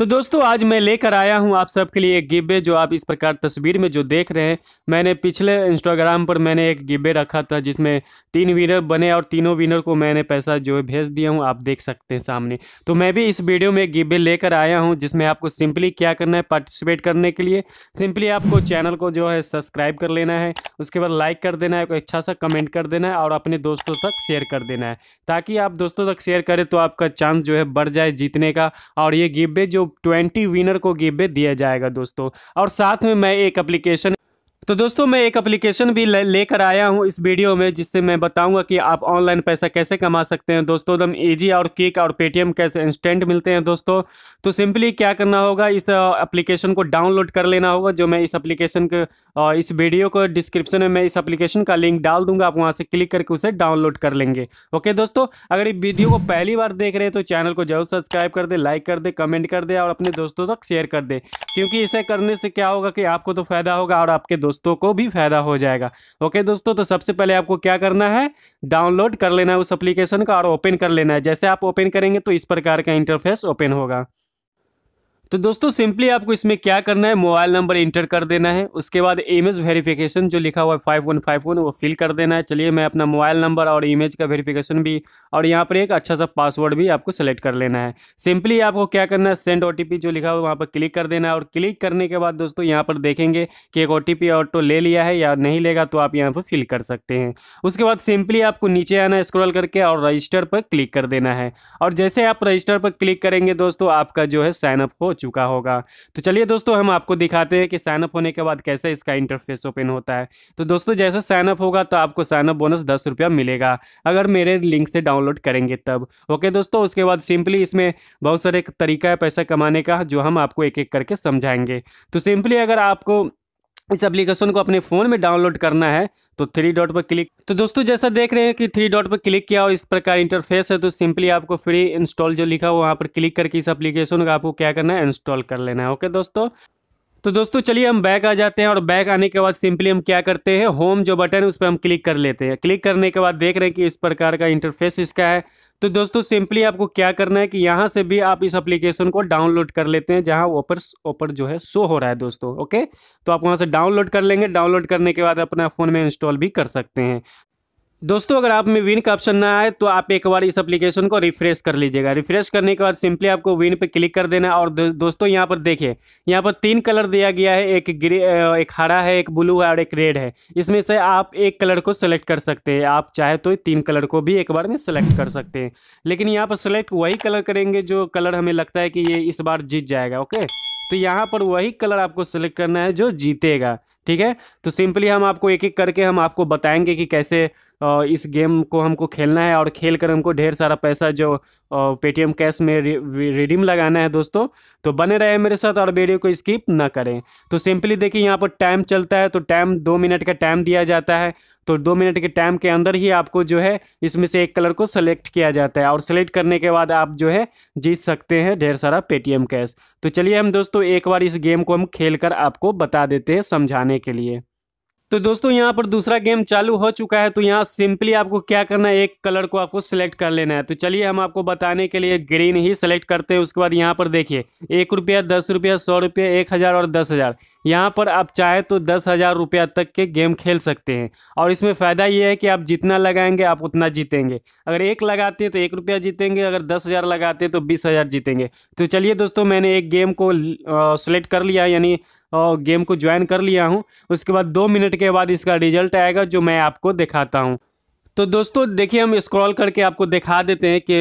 तो दोस्तों आज मैं लेकर आया हूं आप सबके लिए एक गिब्बे जो आप इस प्रकार तस्वीर में जो देख रहे हैं मैंने पिछले इंस्टाग्राम पर मैंने एक गिब्बे रखा था जिसमें तीन विनर बने और तीनों विनर को मैंने पैसा जो है भेज दिया हूं आप देख सकते हैं सामने तो मैं भी इस वीडियो में एक गिब्बे लेकर आया हूँ जिसमें आपको सिंपली क्या करना है पार्टिसिपेट करने के लिए सिंपली आपको चैनल को जो है सब्सक्राइब कर लेना है उसके बाद लाइक कर देना है कोई अच्छा सा कमेंट कर देना है और अपने दोस्तों तक शेयर कर देना है ताकि आप दोस्तों तक शेयर करें तो आपका चांस जो है बढ़ जाए जीतने का और ये गिब्बे जो ट्वेंटी विनर को गिफ्ट दिया जाएगा दोस्तों और साथ में मैं एक अप्लीकेशन तो दोस्तों मैं एक एप्लीकेशन भी लेकर ले आया हूं इस वीडियो में जिससे मैं बताऊंगा कि आप ऑनलाइन पैसा कैसे कमा सकते हैं दोस्तों एकदम इजी और किक और पेटीएम कैसे इंस्टेंट मिलते हैं दोस्तों तो सिंपली क्या करना होगा इस एप्लीकेशन को डाउनलोड कर लेना होगा जो मैं इस एप्लीकेशन के इस वीडियो को डिस्क्रिप्शन में मैं इस अप्लीकेशन का लिंक डाल दूंगा आप वहाँ से क्लिक करके उसे डाउनलोड कर लेंगे ओके दोस्तों अगर इस वीडियो को पहली बार देख रहे हैं तो चैनल को जरूर सब्सक्राइब कर दे लाइक कर दे कमेंट कर दे और अपने दोस्तों तक शेयर कर दे क्योंकि इसे करने से क्या होगा कि आपको तो फायदा होगा और आपके दोस्तों दोस्तों को भी फायदा हो जाएगा ओके दोस्तों तो सबसे पहले आपको क्या करना है डाउनलोड कर लेना है उस एप्लीकेशन का और ओपन कर लेना है जैसे आप ओपन करेंगे तो इस प्रकार का इंटरफेस ओपन होगा तो दोस्तों सिंपली आपको इसमें क्या करना है मोबाइल नंबर इंटर कर देना है उसके बाद इमेज वेरिफिकेशन जो लिखा हुआ है फाइव वन फाइव वन वो फिल कर देना है चलिए मैं अपना मोबाइल नंबर और इमेज का वेरिफिकेशन भी और यहाँ पर एक अच्छा सा पासवर्ड भी आपको सेलेक्ट कर लेना है सिंपली आपको क्या करना है सेंड ओ जो लिखा हुआ है वहाँ पर क्लिक कर देना है और क्लिक करने के बाद दोस्तों यहाँ पर देखेंगे कि एक ओ और तो ले लिया है या नहीं लेगा तो आप यहाँ पर फिल कर सकते हैं उसके बाद सिंपली आपको नीचे आना स्क्रॉल करके और रजिस्टर पर क्लिक कर देना है और जैसे आप रजिस्टर पर क्लिक करेंगे दोस्तों आपका जो है साइनअप हो चुका होगा तो चलिए दोस्तों हम आपको दिखाते हैं कि साइनअप होने के बाद कैसे इसका इंटरफेस ओपन होता है तो दोस्तों जैसे साइनअप होगा तो आपको साइनअप बोनस दस रुपया मिलेगा अगर मेरे लिंक से डाउनलोड करेंगे तब ओके दोस्तों उसके बाद सिंपली इसमें बहुत सारे तरीका है पैसा कमाने का जो हम आपको एक एक करके समझाएंगे तो सिंपली अगर आपको इस एप्लीकेशन को अपने फ़ोन में डाउनलोड करना है तो थ्री डॉट पर क्लिक तो दोस्तों जैसा देख रहे हैं कि थ्री डॉट पर क्लिक किया और इस प्रकार इंटरफेस है तो सिंपली आपको फ्री इंस्टॉल जो लिखा हुआ वहाँ पर क्लिक करके इस एप्लीकेशन को आपको क्या करना है इंस्टॉल कर लेना है ओके दोस्तों तो दोस्तों चलिए हम बैक आ जाते हैं और बैक आने के बाद सिंपली हम क्या करते हैं होम जो बटन है उस पर हम क्लिक कर लेते हैं क्लिक करने के बाद देख रहे हैं कि इस प्रकार का इंटरफेस इसका है तो दोस्तों सिंपली आपको क्या करना है कि यहाँ से भी आप इस एप्लीकेशन को डाउनलोड कर लेते हैं जहाँ ऊपर ऊपर जो है शो हो रहा है दोस्तों ओके तो आप वहाँ से डाउनलोड कर लेंगे डाउनलोड करने के बाद अपना फ़ोन में इंस्टॉल भी कर सकते हैं दोस्तों अगर आप में विन का ऑप्शन ना आए तो आप एक बार इस एप्लीकेशन को रिफ्रेश कर लीजिएगा रिफ्रेश करने के बाद सिंपली आपको विन पे क्लिक कर देना और दो, दोस्तों यहाँ पर देखिए यहाँ पर तीन कलर दिया गया है एक ग्रे एक हरा है एक ब्लू है और एक रेड है इसमें से आप एक कलर को सेलेक्ट कर सकते हैं आप चाहे तो तीन कलर को भी एक बार में सेलेक्ट कर सकते हैं लेकिन यहाँ पर सेलेक्ट वही कलर करेंगे जो कलर हमें लगता है कि ये इस बार जीत जाएगा ओके तो यहाँ पर वही कलर आपको सेलेक्ट करना है जो जीतेगा ठीक है तो सिंपली हम आपको एक एक करके हम आपको बताएंगे कि कैसे इस गेम को हमको खेलना है और खेल कर हमको ढेर सारा पैसा जो पेटीएम कैश में रिडीम लगाना है दोस्तों तो बने रहे मेरे साथ और वीडियो को स्किप ना करें तो सिंपली देखिए यहाँ पर टाइम चलता है तो टाइम दो मिनट का टाइम दिया जाता है तो दो मिनट के टाइम के अंदर ही आपको जो है इसमें से एक कलर को सेलेक्ट किया जाता है और सेलेक्ट करने के बाद आप जो है जीत सकते हैं ढेर सारा पेटीएम कैश तो चलिए हम दोस्तों एक बार इस गेम को हम खेल कर आपको बता देते हैं समझाने के लिए तो दोस्तों यहाँ पर दूसरा गेम चालू हो चुका है तो यहाँ सिंपली आपको क्या करना है एक कलर को आपको सेलेक्ट कर लेना है तो चलिए हम आपको बताने के लिए ग्रीन ही सेलेक्ट करते हैं उसके बाद यहाँ पर देखिए एक रुपया दस रुपया सौ रुपया एक हज़ार और दस हज़ार यहाँ पर आप चाहे तो दस हज़ार रुपया तक के गेम खेल सकते हैं और इसमें फ़ायदा ये है कि आप जितना लगाएंगे आप उतना जीतेंगे अगर एक लगाते हैं तो एक रुपया जीतेंगे अगर दस हज़ार लगाते हैं तो बीस हज़ार जीतेंगे तो चलिए दोस्तों मैंने एक गेम को सेलेक्ट कर लिया यानी और गेम को ज्वाइन कर लिया हूँ उसके बाद दो मिनट के बाद इसका रिजल्ट आएगा जो मैं आपको दिखाता हूँ तो दोस्तों देखिए हम स्क्रॉल करके आपको दिखा देते हैं कि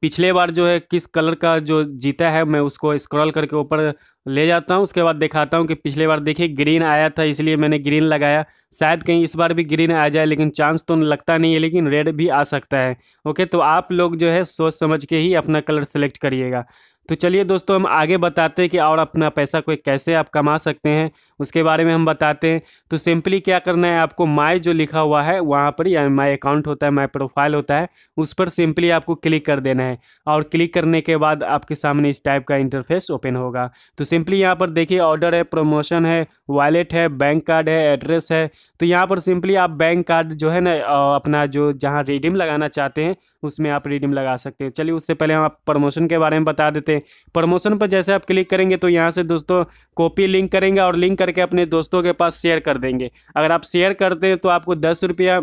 पिछले बार जो है किस कलर का जो जीता है मैं उसको स्क्रॉल करके ऊपर ले जाता हूँ उसके बाद दिखाता हूँ कि पिछले बार देखिए ग्रीन आया था इसलिए मैंने ग्रीन लगाया शायद कहीं इस बार भी ग्रीन आ जाए लेकिन चांस तो लगता नहीं है लेकिन रेड भी आ सकता है ओके तो आप लोग जो है सोच समझ के ही अपना कलर सेलेक्ट करिएगा तो चलिए दोस्तों हम आगे बताते हैं कि और अपना पैसा कोई कैसे आप कमा सकते हैं उसके बारे में हम बताते हैं तो सिंपली क्या करना है आपको माई जो लिखा हुआ है वहाँ पर या माई अकाउंट होता है माई प्रोफाइल होता है उस पर सिंपली आपको क्लिक कर देना है और क्लिक करने के बाद आपके सामने इस टाइप का इंटरफेस ओपन होगा तो सिंपली यहाँ पर देखिए ऑर्डर है प्रमोशन है वॉलेट है बैंक कार्ड है एड्रेस है तो यहाँ पर सिंपली आप बैंक कार्ड जो है ना अपना जो जहाँ रिडीम लगाना चाहते हैं उसमें आप रिडीम लगा सकते हैं चलिए उससे पहले हम आप प्रमोशन के बारे में बता देते हैं थे प्रमोशन पर जैसे आप क्लिक करेंगे तो यहाँ से दोस्तों कॉपी लिंक करेंगे और लिंक करके अपने दोस्तों के पास शेयर कर देंगे अगर आप शेयर करते हैं तो आपको दस रुपया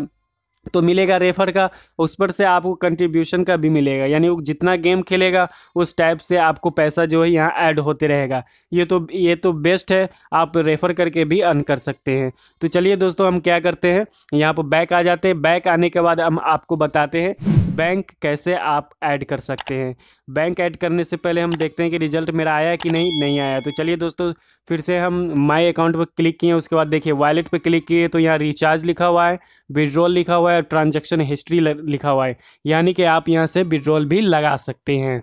तो मिलेगा रेफर का उस पर से आपको कंट्रीब्यूशन का भी मिलेगा यानी वो जितना गेम खेलेगा उस टाइप से आपको पैसा जो है यहाँ ऐड होते रहेगा ये तो ये तो बेस्ट है आप रेफ़र करके भी अर्न कर सकते हैं तो चलिए दोस्तों हम क्या करते हैं यहाँ पर बैक आ जाते हैं बैक आने के बाद हम आपको बताते हैं बैंक कैसे आप ऐड कर सकते हैं बैंक ऐड करने से पहले हम देखते हैं कि रिजल्ट मेरा आया कि नहीं नहीं आया तो चलिए दोस्तों फिर से हम माई अकाउंट पर क्लिक किए उसके बाद देखिए वॉलेट पर क्लिक किए तो यहाँ रिचार्ज लिखा हुआ है विड्रॉल लिखा हुआ है और ट्रांजेक्शन हिस्ट्री लिखा हुआ है यानी कि आप यहाँ से विड्रॉल भी लगा सकते हैं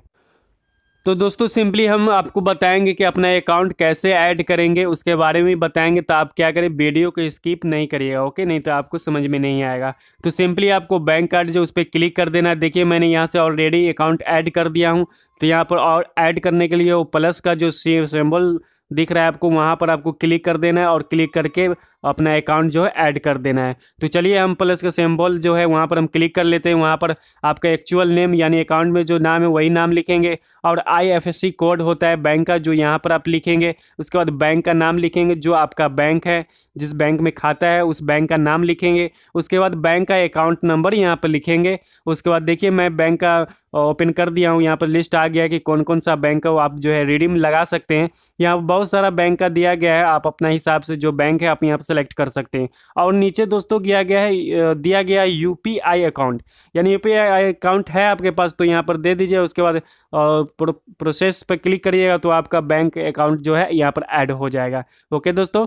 तो दोस्तों सिंपली हम आपको बताएंगे कि अपना अकाउंट कैसे ऐड करेंगे उसके बारे में बताएंगे तो आप क्या करें वीडियो को स्किप नहीं करिएगा ओके नहीं तो आपको समझ में नहीं आएगा तो सिंपली आपको बैंक कार्ड जो उस पर क्लिक कर देना देखिए मैंने यहाँ से ऑलरेडी अकाउंट ऐड कर दिया हूँ तो यहाँ पर और ऐड करने के लिए वो प्लस का जो सिंबल दिख रहा है आपको वहाँ पर आपको क्लिक कर देना है और क्लिक करके अपना अकाउंट जो है ऐड कर देना है तो चलिए हम प्लस का सिंबल जो है वहाँ पर हम क्लिक कर लेते हैं वहाँ पर आपका एक्चुअल नेम यानी अकाउंट में जो नाम है वही नाम लिखेंगे और आईएफएससी कोड होता है बैंक का जो यहाँ पर आप लिखेंगे उसके बाद बैंक का नाम लिखेंगे जो आपका बैंक है जिस बैंक में खाता है उस बैंक का नाम लिखेंगे उसके बाद बैंक का अकाउंट नंबर यहाँ पर लिखेंगे उसके बाद देखिए मैं बैंक का ओपन कर दिया हूँ यहाँ पर लिस्ट आ गया कि कौन कौन सा बैंक है वो आप जो है रिडीम लगा सकते हैं यहाँ बहुत सारा बैंक का दिया गया है आप अपना हिसाब से जो बैंक है आप यहाँ पर सेलेक्ट कर सकते हैं और नीचे दोस्तों किया गया है दिया गया है यू अकाउंट यानी यू अकाउंट है आपके पास तो यहाँ पर दे दीजिए उसके बाद प्रोसेस पर क्लिक करिएगा तो आपका बैंक अकाउंट जो है यहाँ पर ऐड हो जाएगा ओके दोस्तों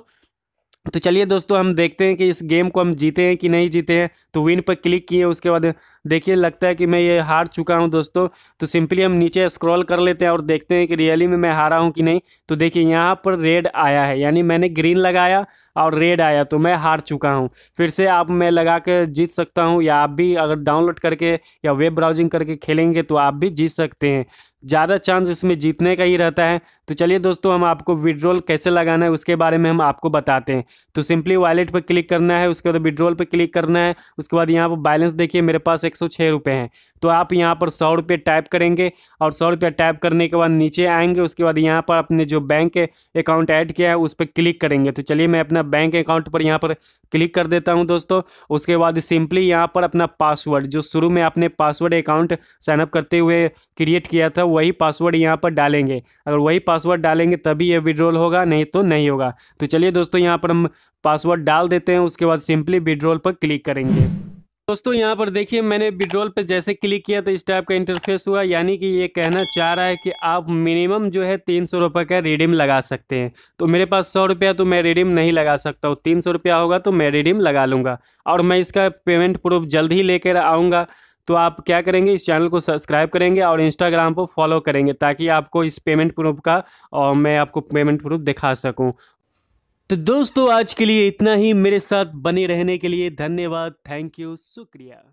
तो चलिए दोस्तों हम देखते हैं कि इस गेम को हम जीते हैं कि नहीं जीते हैं तो विन पर क्लिक किए उसके बाद देखिए लगता है कि मैं ये हार चुका हूं दोस्तों तो सिंपली हम नीचे स्क्रॉल कर लेते हैं और देखते हैं कि रियली में मैं हारा हूं कि नहीं तो देखिए यहाँ पर रेड आया है यानी मैंने ग्रीन लगाया और रेड आया तो मैं हार चुका हूँ फिर से आप मैं लगा के जीत सकता हूँ या आप भी अगर डाउनलोड करके या वेब ब्राउजिंग करके खेलेंगे तो आप भी जीत सकते हैं ज़्यादा चांस इसमें जीतने का ही रहता है तो चलिए दोस्तों हम आपको विड्रॉल कैसे लगाना है उसके बारे में हम आपको बताते हैं तो सिंपली वॉलेट पर क्लिक करना है उसके बाद विड्रॉल पर क्लिक करना है उसके बाद यहाँ पर बैलेंस देखिए मेरे पास एक सौ हैं तो आप यहाँ पर सौ रुपये टाइप करेंगे और सौ रुपये टाइप करने के बाद नीचे आएंगे उसके बाद यहाँ पर अपने जो बैंक अकाउंट ऐड किया है उस पर क्लिक करेंगे तो चलिए मैं अपना अपना बैंक अकाउंट पर यहाँ पर क्लिक कर देता हूँ दोस्तों उसके बाद सिंपली यहाँ पर अपना पासवर्ड जो शुरू में आपने पासवर्ड अकाउंट साइनअप करते हुए क्रिएट किया था वही पासवर्ड यहाँ पर डालेंगे अगर वही पासवर्ड डालेंगे तभी ये विड्रॉल होगा नहीं तो नहीं होगा तो चलिए दोस्तों यहाँ पर हम पासवर्ड डाल देते हैं उसके बाद सिंपली विड्रॉल पर क्लिक करेंगे दोस्तों यहाँ पर देखिए मैंने विड्रोल पे जैसे क्लिक किया तो इस टाइप का इंटरफेस हुआ यानी कि ये कहना चाह रहा है कि आप मिनिमम जो है तीन सौ रुपये का रिडीम लगा सकते हैं तो मेरे पास सौ रुपया तो मैं रिडीम नहीं लगा सकता हूँ तीन सौ रुपया होगा तो मैं रिडीम लगा लूँगा और मैं इसका पेमेंट प्रूफ जल्द ही लेकर आऊँगा तो आप क्या करेंगे इस चैनल को सब्सक्राइब करेंगे और इंस्टाग्राम पर फॉलो करेंगे ताकि आपको इस पेमेंट प्रूफ का और मैं आपको पेमेंट प्रूफ दिखा सकूँ तो दोस्तों आज के लिए इतना ही मेरे साथ बने रहने के लिए धन्यवाद थैंक यू शुक्रिया